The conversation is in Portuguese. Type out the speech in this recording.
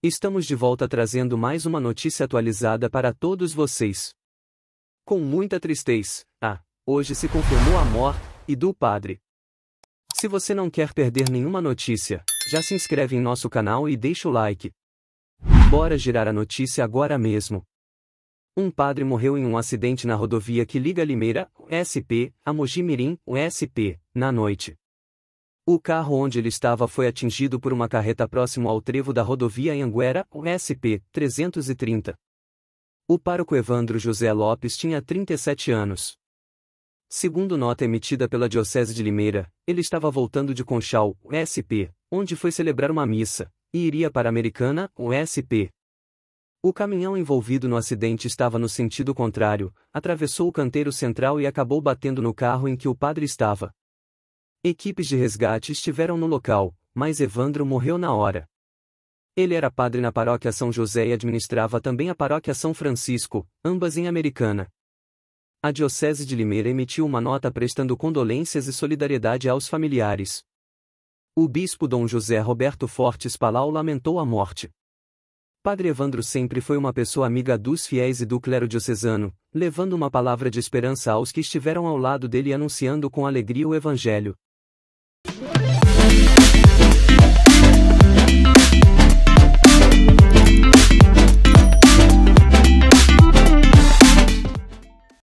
Estamos de volta trazendo mais uma notícia atualizada para todos vocês. Com muita tristeza, ah, hoje se confirmou a morte e do padre. Se você não quer perder nenhuma notícia, já se inscreve em nosso canal e deixa o like. Bora girar a notícia agora mesmo. Um padre morreu em um acidente na rodovia que liga Limeira, SP, a Mojimirim, SP, na noite. O carro onde ele estava foi atingido por uma carreta próximo ao trevo da rodovia Anguera, SP-330. O pároco Evandro José Lopes tinha 37 anos. Segundo nota emitida pela Diocese de Limeira, ele estava voltando de Conchal, SP, onde foi celebrar uma missa, e iria para Americana, SP. O caminhão envolvido no acidente estava no sentido contrário, atravessou o canteiro central e acabou batendo no carro em que o padre estava. Equipes de resgate estiveram no local, mas Evandro morreu na hora. Ele era padre na paróquia São José e administrava também a paróquia São Francisco, ambas em Americana. A Diocese de Limeira emitiu uma nota prestando condolências e solidariedade aos familiares. O bispo Dom José Roberto Fortes Palau lamentou a morte. Padre Evandro sempre foi uma pessoa amiga dos fiéis e do clero diocesano, levando uma palavra de esperança aos que estiveram ao lado dele e anunciando com alegria o Evangelho.